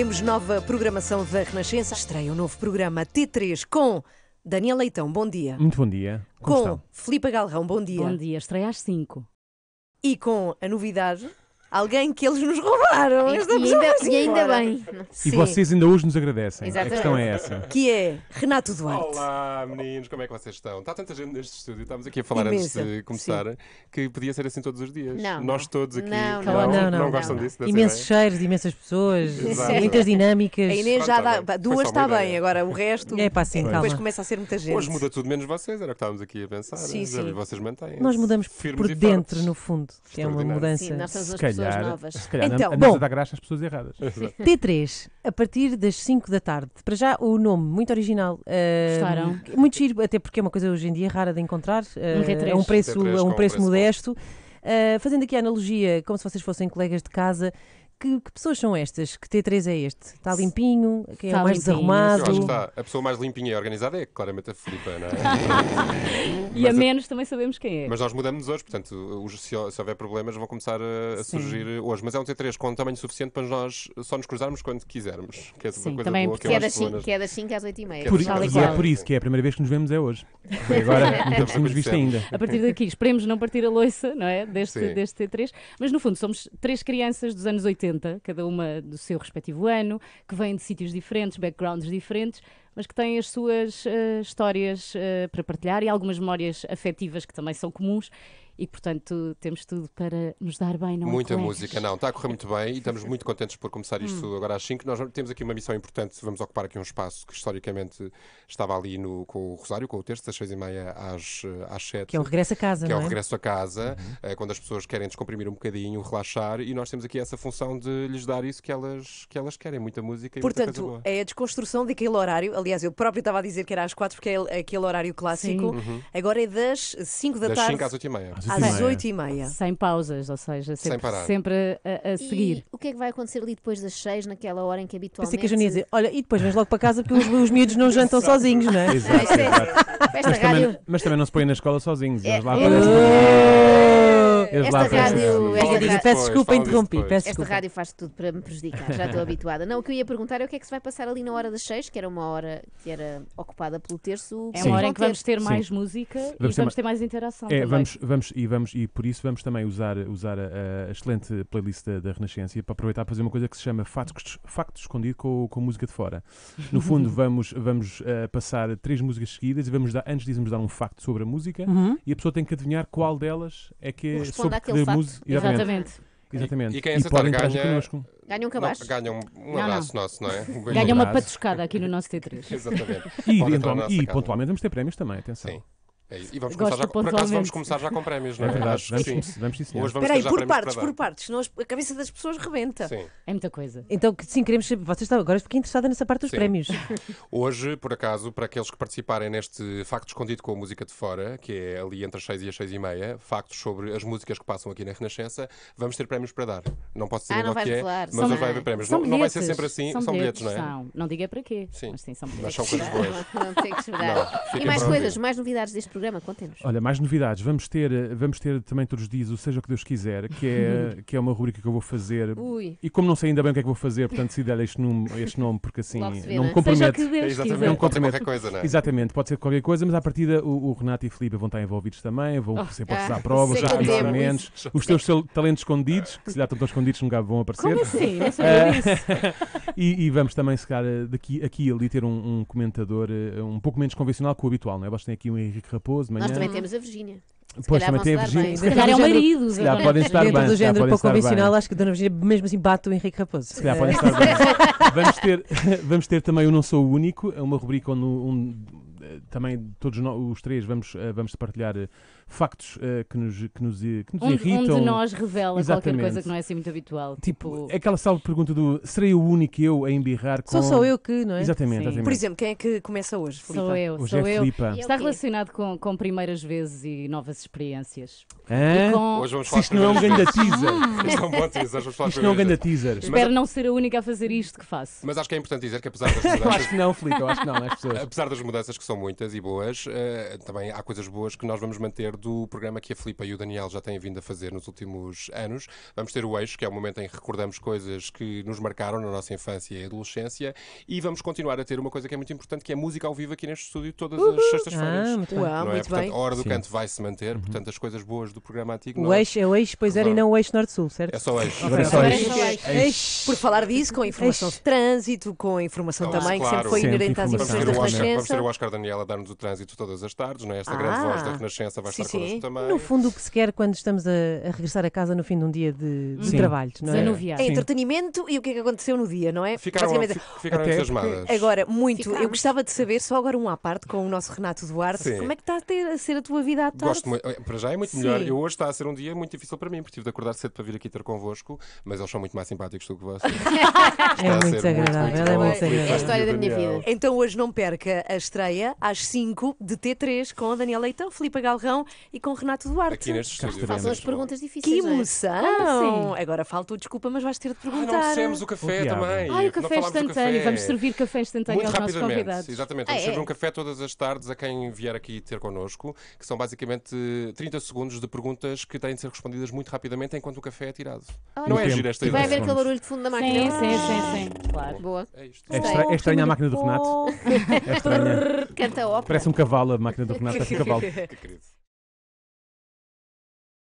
Temos nova programação da Renascença. Estreia o um novo programa T3 com Daniel Leitão. Bom dia. Muito bom dia. Como com estão? Filipe Galrão. Bom dia. Bom dia. Estreia às 5. E com a novidade alguém que eles nos roubaram. E, assim. e ainda, e ainda bem. E Sim. vocês ainda hoje nos agradecem. Exatamente. A questão é essa. Que é Renato Duarte. Olá, meninos, como é que vocês estão? Está tanta gente neste estúdio, estávamos aqui a falar Imensa. antes de começar, Sim. que podia ser assim todos os dias. Não. Nós todos aqui não, não, não, não, não gostam disso. Imensos cheiros, imensas pessoas, Exato. muitas dinâmicas. A Inês já dá. Duas está bem, agora o resto. É pá, assim, Depois começa a ser muita gente. Hoje muda tudo menos vocês, era o que estávamos aqui a pensar. Sim, sim. Vocês mantêm. Nós mudamos por dentro, no fundo. É uma mudança. Sim, nós estamos calhar, novas. Se calhar então, na, bom, da graça às pessoas erradas. T3, a partir das 5 da tarde. Para já, o nome, muito original. Uh, Gostaram. É muito giro, até porque é uma coisa hoje em dia rara de encontrar. Uh, um T3. Ah, é um preço, T3 é um preço, um preço modesto. Uh, fazendo aqui a analogia, como se vocês fossem colegas de casa, que, que, pessoas são estas? Que T3 é este? Está limpinho? Quem é o mais desarrumado? Eu acho que está. A pessoa mais limpinha e organizada é claramente a Filipa, não é? e a menos a... também sabemos quem é. Mas nós mudamos hoje, portanto, os, se, houver problemas vão começar a, surgir hoje. Mas é um T3 com um tamanho suficiente para nós só nos cruzarmos quando quisermos. Que é Sim, coisa também boa, é que, é das 5, que é das às 8 e meia. Por, e é por isso que é a primeira vez que nos vemos é hoje. agora nunca é. nos tínhamos visto ainda. A partir daqui, esperemos não partir a loiça, não é? Deste, deste T3. Mas no fundo somos três crianças dos anos 80 70, cada uma do seu respectivo ano, que vêm de sítios diferentes, backgrounds diferentes, mas que têm as suas uh, histórias uh, para partilhar e algumas memórias afetivas que também são comuns e, portanto, temos tudo para nos dar bem, não é, Muita música, não. Está a correr muito bem e estamos muito contentes por começar isto hum. agora às 5. Nós temos aqui uma missão importante, vamos ocupar aqui um espaço que historicamente estava ali no, com o Rosário, com o texto, das 6 e meia às, eh, às 7. Que é o regresso a casa, Que é, é o regresso a casa, uhum. quando as pessoas querem descomprimir um bocadinho, relaxar e nós temos aqui essa função de lhes dar isso que elas, que elas querem, muita música e Portanto, é a desconstrução daquele horário, aliás, Aliás, eu próprio estava a dizer que era às quatro, porque é aquele horário clássico. Uhum. Agora é das cinco da das tarde. Cinco às oito e meia. Às oito e meia. Sem pausas, ou seja, sempre, sempre a, a seguir. E o que é que vai acontecer ali depois das seis, naquela hora em que habitualmente... Pensei que a Júnia ia dizer, olha, e depois vais logo para casa porque os, os miúdos não jantam sozinhos, não é? Exato, é, exato. É. Mas, também, mas também não se põem na escola sozinhos. É. Eles lá é esta rádio, esta rádio, peço desculpa, interrompi. Peço esta desculpa. rádio faz tudo para me prejudicar, já estou habituada. Não, o que eu ia perguntar é o que é que se vai passar ali na hora das seis, que era uma hora que era ocupada pelo terço. É uma hora em que vamos ter mais música e vamos ter mais interação. É, vamos, vamos, e vamos, e por isso vamos também usar, usar a, a excelente playlist da, da Renascença para aproveitar para fazer uma coisa que se chama Factos, factos Escondido com, com música de fora. No fundo, vamos, vamos uh, passar três músicas seguidas e vamos dar, antes disso, vamos dar um facto sobre a música uhum. e a pessoa tem que adivinhar qual delas é que é sobre facto. exatamente. exatamente. Exatamente. E quem é acertar podem ganha... connosco. Ganha um cabaço? ganha um, um não, abraço não. nosso, não é? Um ganha um uma patuscada aqui no nosso T3. Exatamente. E, e pontualmente vamos ter prémios também, atenção. Sim. É, e vamos começar, já, por acaso vamos começar já com prémios, não é? é verdade, vamos, sim. Vamos, sim, Hoje vamos Peraí, por partes, por partes, senão a cabeça das pessoas rebenta. Sim. É muita coisa. Então, sim, queremos saber. Vocês estão agora fiquei interessada nessa parte dos sim. prémios. Hoje, por acaso, para aqueles que participarem neste Facto Escondido com a Música de Fora, que é ali entre as 6 e as 6 e meia, factos sobre as músicas que passam aqui na Renascença, vamos ter prémios para dar. Não posso dizer ah, o que é, falar. mas são, hoje vai haver prémios. Não, não, vai ser sempre assim, são, são bilhetes, bilhetes, não é? São. Não diga para quê, sim. mas sim, são bilhetes. Mas são coisas boas. Não tem que E mais coisas, mais novidades deste programa programa, contemos. Olha, mais novidades. Vamos ter, vamos ter também todos os dias o Seja o que Deus quiser, que é, que é uma rubrica que eu vou fazer. Ui. E como não sei ainda bem o que é que vou fazer, portanto se der este, nome, este nome, porque assim vê, não, me é? compromete. Seja o que Deus Não compromete. coisa, não é? Exatamente, pode ser qualquer coisa, mas à partida o, o Renato e o Felipe vão estar envolvidos também, vão oh. ser postos ah, à prova, os experimentos, os teus talentos escondidos, que se calhar estão todos escondidos, nunca vão aparecer. Como assim? Não sabia ah, disso. E, e, vamos também, se calhar, daqui, aqui e ali ter um, um comentador eh, um pouco menos convencional que o habitual, não é? Vocês têm aqui o um Henrique Raposo esposo, manhã. Nós também temos a Virgínia. Se pois, também tem a Virgínia. Se calhar é o marido. Se calhar podem estar bem. Dentro do género pouco convencional, acho que Dona Virgínia mesmo assim bate o Henrique Raposo. Se calhar podem estar bem. Vamos ter, vamos ter também o Não Sou o Único, é uma rubrica onde também todos nós, os três vamos, eh, vamos partilhar eh, factos eh, que nos, que nos, que nos um, irritam. Um de nós revela Exatamente. qualquer coisa que não é assim muito habitual. Tipo, tipo... aquela salva pergunta do serei o único eu a embirrar com. Sou só eu que, não é? Exatamente, exatamente. Por exemplo, quem é que começa hoje? Filipa? Sou eu, hoje sou é eu. Filipa. Está é? relacionado com, com primeiras vezes e novas experiências. É? Com... É hoje vamos falar isto não é um grande teaser. isto é um bom teaser. Vamos falar isto não é um grande teaser. Mas... Espero não ser a única a fazer isto que faço. Mas acho que é importante dizer que apesar das mudanças. acho que não, Filipe, eu acho que não. As pessoas... Apesar das mudanças que são muitas e boas. Eh, também há coisas boas que nós vamos manter do programa que a Filipe e o Daniel já têm vindo a fazer nos últimos anos. Vamos ter o eixo, que é o momento em que recordamos coisas que nos marcaram na nossa infância e adolescência, e vamos continuar a ter uma coisa que é muito importante, que é a música ao vivo aqui neste estúdio todas as sextas-feiras. Ah, muito bem. não é? muito portanto, bem. A hora do Sim. canto vai se manter, uhum. portanto, as coisas boas do programa antigo. O nós... eixo é o eixo, pois era, e não o eixo norte-sul, certo? É só eixo. Okay. É só eixo. eixo. eixo. Por falar disso, com informação eixo. de trânsito, com informação também claro. que sempre foi inerente às informações da Vamos ter o Oscar Daniel Daniela dar-nos o trânsito todas as tardes, não é? Esta ah, grande voz da ah, Renascença vai sim, estar connosco sim. também. No fundo, o que se quer quando estamos a, a regressar a casa no fim de um dia de, de trabalho, não é? É, é entretenimento e o que é que aconteceu no dia, não é? Ficaram, ficaram entusiasmadas. Agora, muito. Eu gostava de saber, só agora um à parte, com o nosso Renato Duarte, sim. como é que está a, ter, a, ser a tua vida à tarde? Gosto muito. Para já é muito melhor. Eu hoje está a ser um dia muito difícil para mim, porque tive de acordar cedo para vir aqui ter convosco, mas eles são muito mais simpáticos do que vocês. é muito agradável, é muito agradável. É a história da minha vida. Então hoje não perca a estreia às 5 de T3 com a Daniela Leitão, Filipe Galrão e com Renato Duarte. Aqui Façam as perguntas difíceis. Que é? emoção! Assim? Agora falta o desculpa, mas vais ter de perguntar. Ah, não o café o também. Ai, o café não instantâneo. Café. Vamos servir café instantâneo Muito aos nossos convidados. Exatamente. Vamos é, servir é. um café todas as tardes a quem vier aqui ter connosco, que são basicamente 30 segundos de perguntas que têm de ser respondidas muito rapidamente enquanto o café é tirado. não é giro esta ideia. Vai haver aquele barulho de fundo da máquina. Sim, sim, sim. sim. Claro. Boa. É, isto. É, é estranha a máquina do Renato. Oh. É então, parece um cavalo, a máquina do Renato parece um cavalo. que querido.